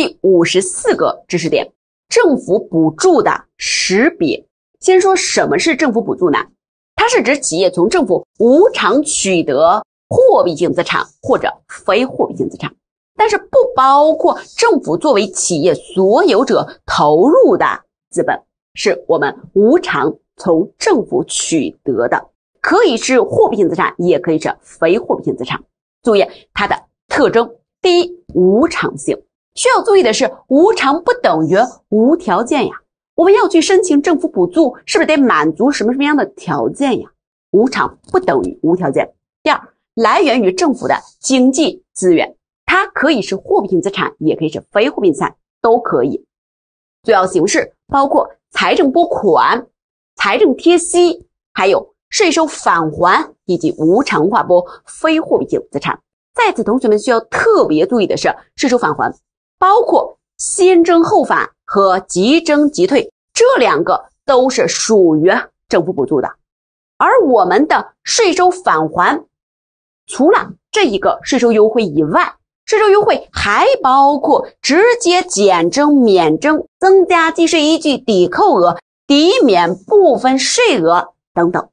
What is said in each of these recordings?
第五十四个知识点：政府补助的识别。先说什么是政府补助呢？它是指企业从政府无偿取得货币性资产或者非货币性资产，但是不包括政府作为企业所有者投入的资本，是我们无偿从政府取得的，可以是货币性资产，也可以是非货币性资产。注意它的特征：第一，无偿性。需要注意的是，无偿不等于无条件呀。我们要去申请政府补助，是不是得满足什么什么样的条件呀？无偿不等于无条件。第二，来源于政府的经济资源，它可以是货币性资产，也可以是非货币资产，都可以。主要形式包括财政拨款、财政贴息，还有税收返还以及无偿划拨非货币性资产。在此，同学们需要特别注意的是，税收返还。包括先征后返和即征即退，这两个都是属于政府补助的。而我们的税收返还，除了这一个税收优惠以外，税收优惠还包括直接减征、免征、增加计税依据、抵扣额、抵免部分税额等等。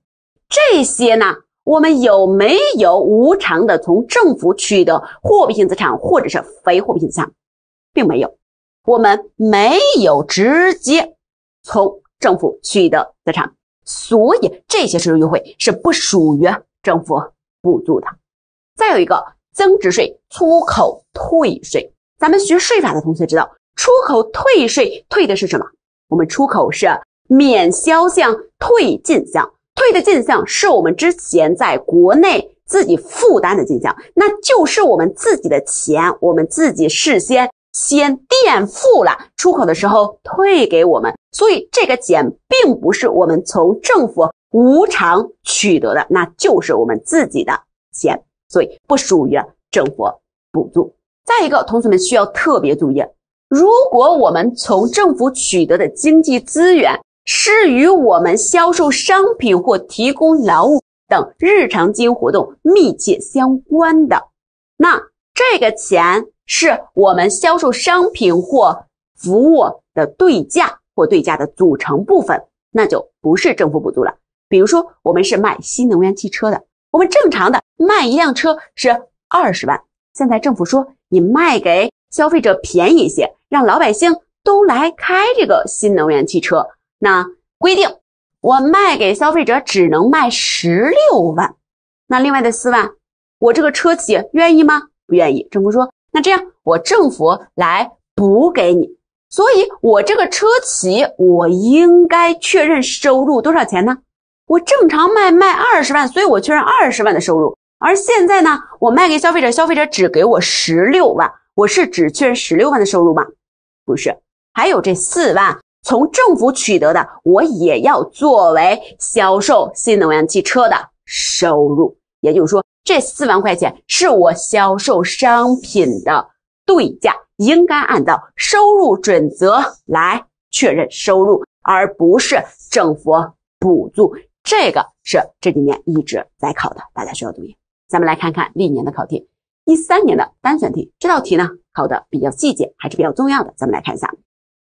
这些呢，我们有没有无偿的从政府取得货币性资产或者是非货币性资产？并没有，我们没有直接从政府取得资产，所以这些税收优惠是不属于政府补助的。再有一个增值税出口退税，咱们学税法的同学知道，出口退税退的是什么？我们出口是免销项退进项，退的进项是我们之前在国内自己负担的进项，那就是我们自己的钱，我们自己事先。先垫付了，出口的时候退给我们，所以这个钱并不是我们从政府无偿取得的，那就是我们自己的钱，所以不属于政府补助。再一个，同学们需要特别注意，如果我们从政府取得的经济资源是与我们销售商品或提供劳务等日常经营活动密切相关的，那这个钱。是我们销售商品或服务的对价或对价的组成部分，那就不是政府补助了。比如说，我们是卖新能源汽车的，我们正常的卖一辆车是二十万。现在政府说你卖给消费者便宜一些，让老百姓都来开这个新能源汽车。那规定我卖给消费者只能卖十六万，那另外的四万，我这个车企愿意吗？不愿意。政府说。那这样，我政府来补给你，所以我这个车企，我应该确认收入多少钱呢？我正常卖卖二十万，所以我确认二十万的收入。而现在呢，我卖给消费者，消费者只给我十六万，我是只确认十六万的收入吗？不是，还有这四万从政府取得的，我也要作为销售新能源汽车的收入。也就是说，这四万块钱是我销售商品的对价，应该按照收入准则来确认收入，而不是政府补助。这个是这里面一直在考的，大家需要注意。咱们来看看历年的考题，一三年的单选题，这道题呢考的比较细节，还是比较重要的。咱们来看一下，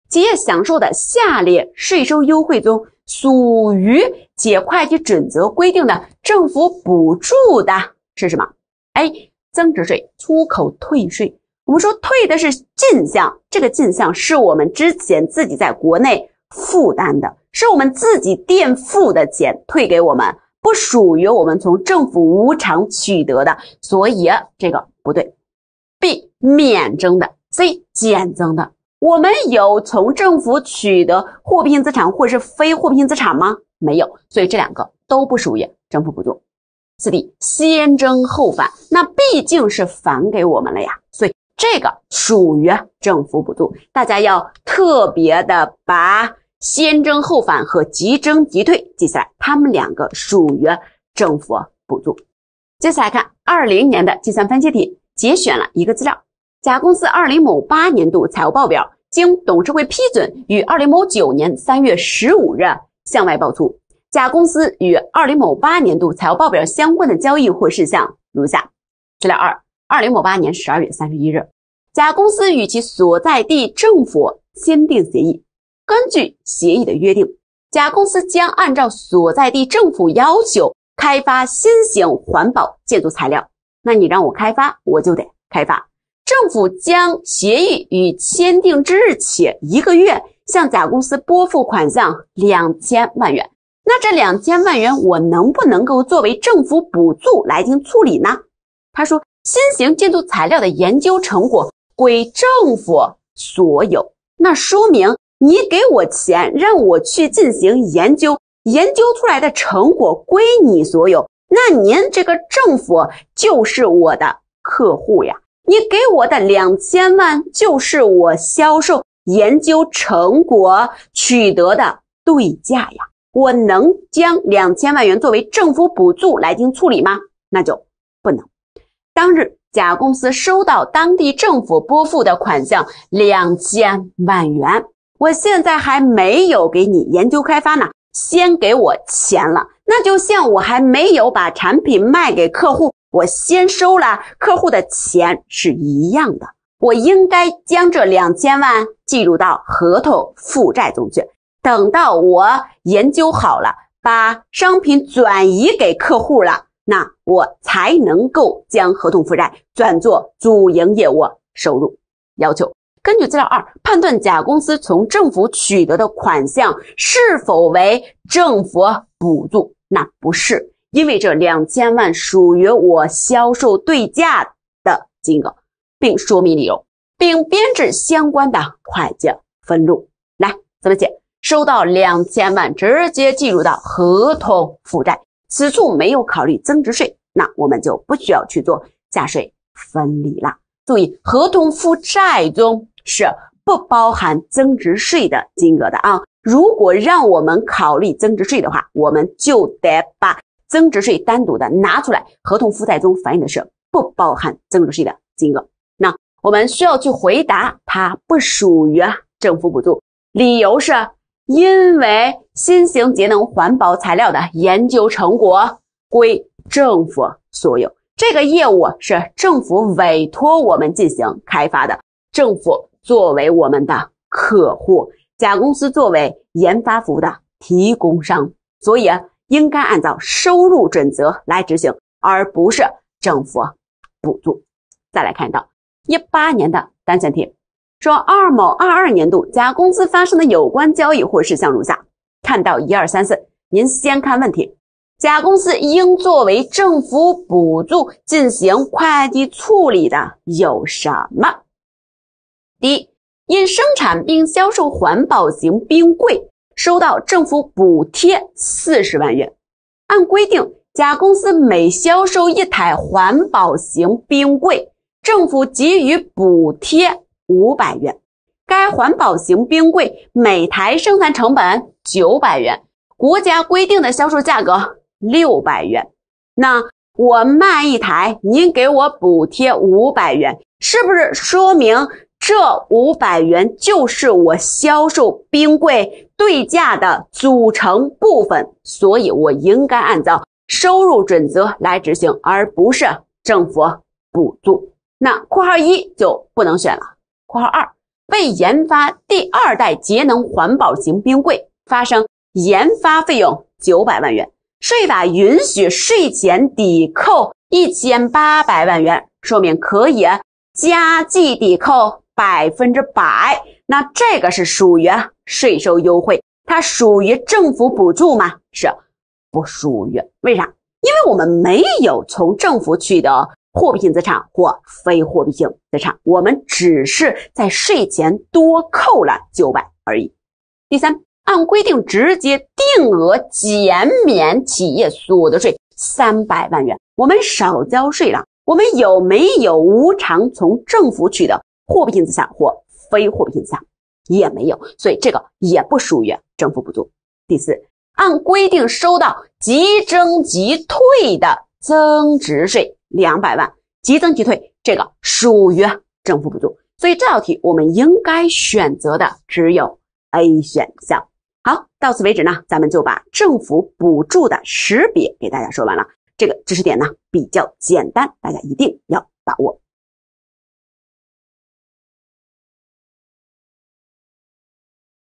企业享受的下列税收优惠中。属于《解会计准则》规定的政府补助的是什么？A. 增值税出口退税。我们说退的是进项，这个进项是我们之前自己在国内负担的，是我们自己垫付的钱，退给我们不属于我们从政府无偿取得的，所以这个不对。B. 免征的。C. 减征的。我们有从政府取得货币性资产或是非货币性资产吗？没有，所以这两个都不属于政府补助。四 D 先征后返，那毕竟是返给我们了呀，所以这个属于政府补助。大家要特别的把先征后返和即征即退记下来，他们两个属于政府补助。接下来看二零年的计算分析题，节选了一个资料。甲公司二零某八年度财务报表经董事会批准，于二零某九年三月十五日向外报出。甲公司与二零某八年度财务报表相关的交易或事项如下：资料二，二零某八年十二月三十一日，甲公司与其所在地政府签订协议，根据协议的约定，甲公司将按照所在地政府要求开发新型环保建筑材料。那你让我开发，我就得开发。政府将协议与签订之日起一个月向甲公司拨付款项两千万元。那这两千万元我能不能够作为政府补助来进行处理呢？他说：“新型建筑材料的研究成果归政府所有。”那说明你给我钱让我去进行研究，研究出来的成果归你所有。那您这个政府就是我的客户呀。你给我的两千万就是我销售研究成果取得的对价呀！我能将两千万元作为政府补助来进行处理吗？那就不能。当日，甲公司收到当地政府拨付的款项两千万元。我现在还没有给你研究开发呢，先给我钱了，那就像我还没有把产品卖给客户。我先收了客户的钱是一样的，我应该将这两千万计入到合同负债中去。等到我研究好了，把商品转移给客户了，那我才能够将合同负债转做主营业务收入。要求根据资料二判断，甲公司从政府取得的款项是否为政府补助？那不是。因为这两千万属于我销售对价的金额，并说明理由，并编制相关的会计分录。来，怎么写？收到两千万，直接计入到合同负债。此处没有考虑增值税，那我们就不需要去做价税分离了。注意，合同负债中是不包含增值税的金额的啊。如果让我们考虑增值税的话，我们就得把。增值税单独的拿出来，合同附带中反映的是不包含增值税的金额。那我们需要去回答，它不属于政府补助，理由是因为新型节能环保材料的研究成果归政府所有，这个业务是政府委托我们进行开发的，政府作为我们的客户，甲公司作为研发服务的提供商，所以。应该按照收入准则来执行，而不是政府补助。再来看一道一八年的单选题，说二某二二年度甲公司发生的有关交易或事项如下，看到一二三四，您先看问题，甲公司应作为政府补助进行会计处理的有什么？第一，因生产并销售环保型冰柜。收到政府补贴四十万元。按规定，甲公司每销售一台环保型冰柜，政府给予补贴五百元。该环保型冰柜每台生产成本九百元，国家规定的销售价格六百元。那我卖一台，您给我补贴五百元，是不是说明？这五百元就是我销售冰柜对价的组成部分，所以我应该按照收入准则来执行，而不是政府补助。那括号一就不能选了。括号二，为研发第二代节能环保型冰柜发生研发费用九百万元，税法允许税前抵扣一千八百万元，说明可以加计抵扣。百分之百，那这个是属于税收优惠，它属于政府补助吗？是不属于，为啥？因为我们没有从政府取得货币性资产或非货币性资产，我们只是在税前多扣了九百而已。第三，按规定直接定额减免企业所得税三百万元，我们少交税了，我们有没有无偿从政府取得？货币性资产或非货币性资产也没有，所以这个也不属于政府补助。第四，按规定收到即征即退的增值税两百万，即征即退这个属于政府补助。所以这道题我们应该选择的只有 A 选项。好，到此为止呢，咱们就把政府补助的识别给大家说完了。这个知识点呢比较简单，大家一定要把握。